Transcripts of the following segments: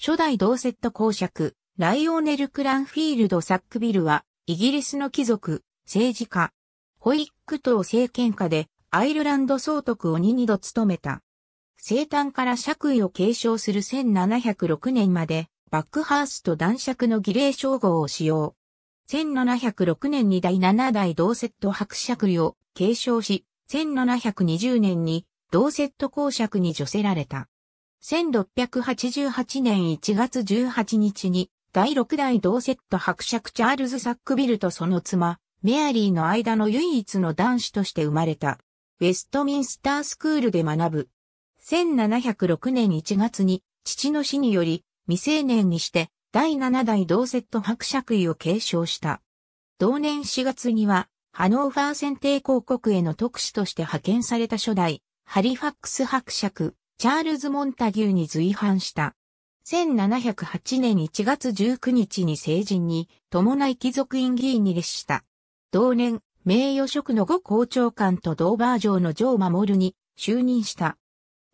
初代ドーセット公爵、ライオネル・クランフィールド・サックビルは、イギリスの貴族、政治家、ホイック党政権下で、アイルランド総督を二度務めた。生誕から爵位を継承する1706年まで、バックハースと男爵の儀礼称号を使用。1706年に第7代ドーセット伯爵を継承し、1720年にドーセット公爵に除せられた。1688年1月18日に、第6代同セット伯爵チャールズ・サックビルとその妻、メアリーの間の唯一の男子として生まれた。ウェストミンスタースクールで学ぶ。1706年1月に、父の死により、未成年にして、第7代同セット伯爵位を継承した。同年4月には、ハノーファー選定広告への特使として派遣された初代、ハリファックス伯爵、チャールズ・モンタギューに随伴した。1708年1月19日に成人に伴い貴族院議員に列した。同年、名誉職の後校長官とドーバー城の城守に就任した。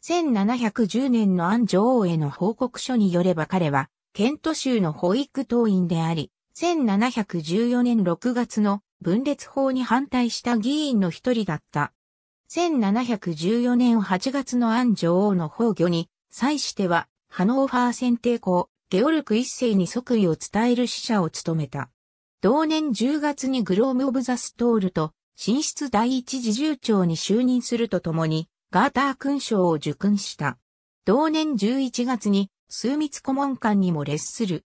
1710年の安女王への報告書によれば彼は、ケント州の保育党員であり、1714年6月の分裂法に反対した議員の一人だった。1714年8月の安女王の崩御に、際しては、ハノーファー選定校、ゲオルク一世に即位を伝える使者を務めた。同年10月にグローム・オブ・ザ・ストールと、新室第一次重長に就任するとともに、ガーター勲章を受勲した。同年11月に、枢密顧問官にも列する。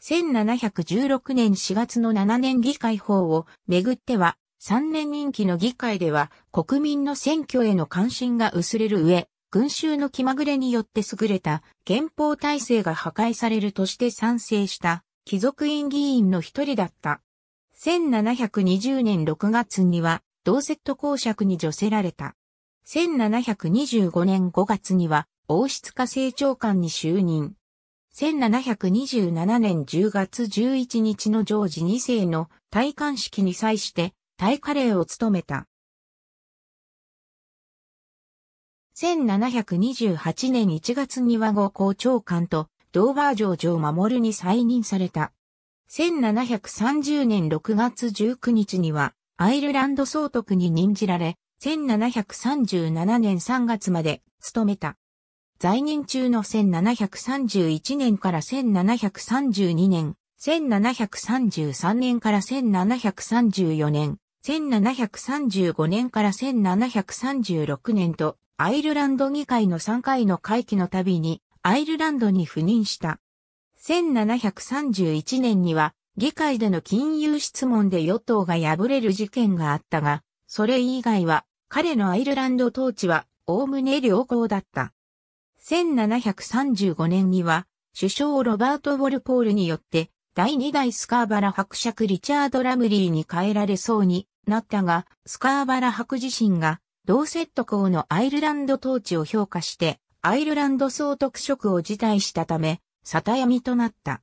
1716年4月の7年議会法をめぐっては、3年任期の議会では国民の選挙への関心が薄れる上、群衆の気まぐれによって優れた憲法体制が破壊されるとして賛成した貴族院議員の一人だった。1720年6月には同セット公爵に除せられた。1725年5月には王室家政長官に就任。1727年10月11日のジョージ2世の戴冠式に際してタイカレーを務めた。1728年1月に和語校長官とドーバー城城守に再任された。1730年6月19日にはアイルランド総督に任じられ、1737年3月まで務めた。在任中の1731年から1732年、1733年から1734年、1735年から1736年と、アイルランド議会の3回の会期のたびに、アイルランドに赴任した。1731年には、議会での金融質問で与党が敗れる事件があったが、それ以外は、彼のアイルランド統治は、おおむね良好だった。1735年には、首相ロバート・ウォルポールによって、第2代スカーバラ伯爵リチャード・ラムリーに変えられそうになったが、スカーバラ博自身が、同セット公のアイルランド統治を評価して、アイルランド総督職を辞退したため、里闇となった。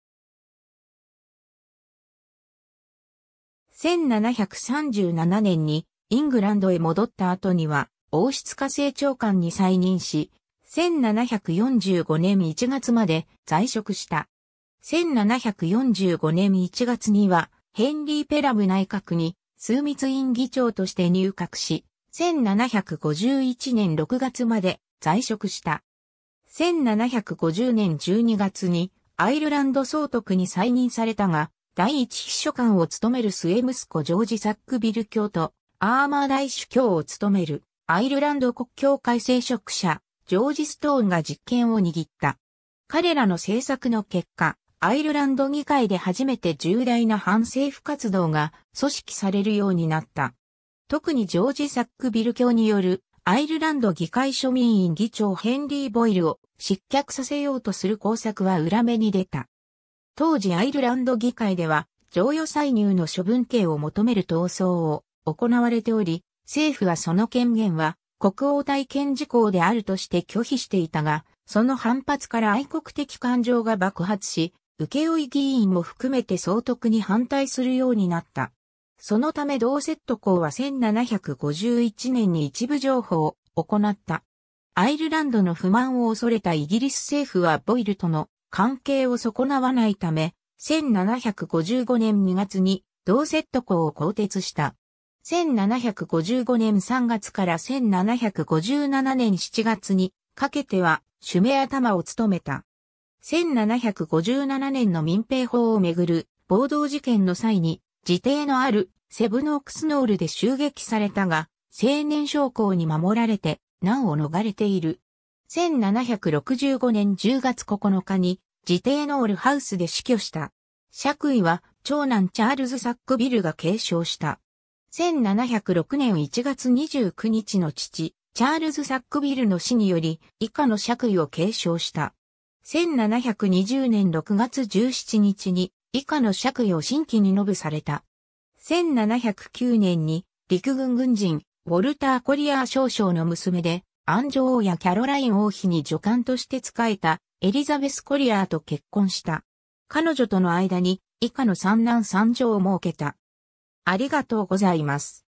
1737年にイングランドへ戻った後には王室家政長官に再任し、1745年1月まで在職した。1745年1月にはヘンリー・ペラム内閣に枢密院議長として入閣し、1751年6月まで在職した。1750年12月にアイルランド総督に再任されたが、第一秘書官を務める末息子ジョージ・サックビル教とアーマー大主教を務めるアイルランド国教会聖職者ジョージ・ストーンが実権を握った。彼らの政策の結果、アイルランド議会で初めて重大な反政府活動が組織されるようになった。特にジョージ・サックビル教によるアイルランド議会庶民院議長ヘンリー・ボイルを失脚させようとする工作は裏目に出た。当時アイルランド議会では、贈与歳入の処分刑を求める闘争を行われており、政府はその権限は国王体験事項であるとして拒否していたが、その反発から愛国的感情が爆発し、請負議員も含めて総督に反対するようになった。そのため同セット校は1751年に一部情報を行った。アイルランドの不満を恐れたイギリス政府はボイルとの関係を損なわないため、1755年2月に同セット校を更迭した。1755年3月から1757年7月にかけては、シュメ頭を務めた。1757年の民兵法をめぐる暴動事件の際に、自邸のあるセブノークスノールで襲撃されたが、青年将校に守られて、難を逃れている。1765年10月9日に、自邸ノールハウスで死去した。爵位は、長男チャールズ・サックビルが継承した。1706年1月29日の父、チャールズ・サックビルの死により、以下の爵位を継承した。1720年6月17日に以下の借位を新規に述べされた。1709年に陸軍軍人ウォルター・コリアー少将の娘でアンジョ王やキャロライン王妃に助官として仕えたエリザベス・コリアーと結婚した。彼女との間に以下の三男三女を設けた。ありがとうございます。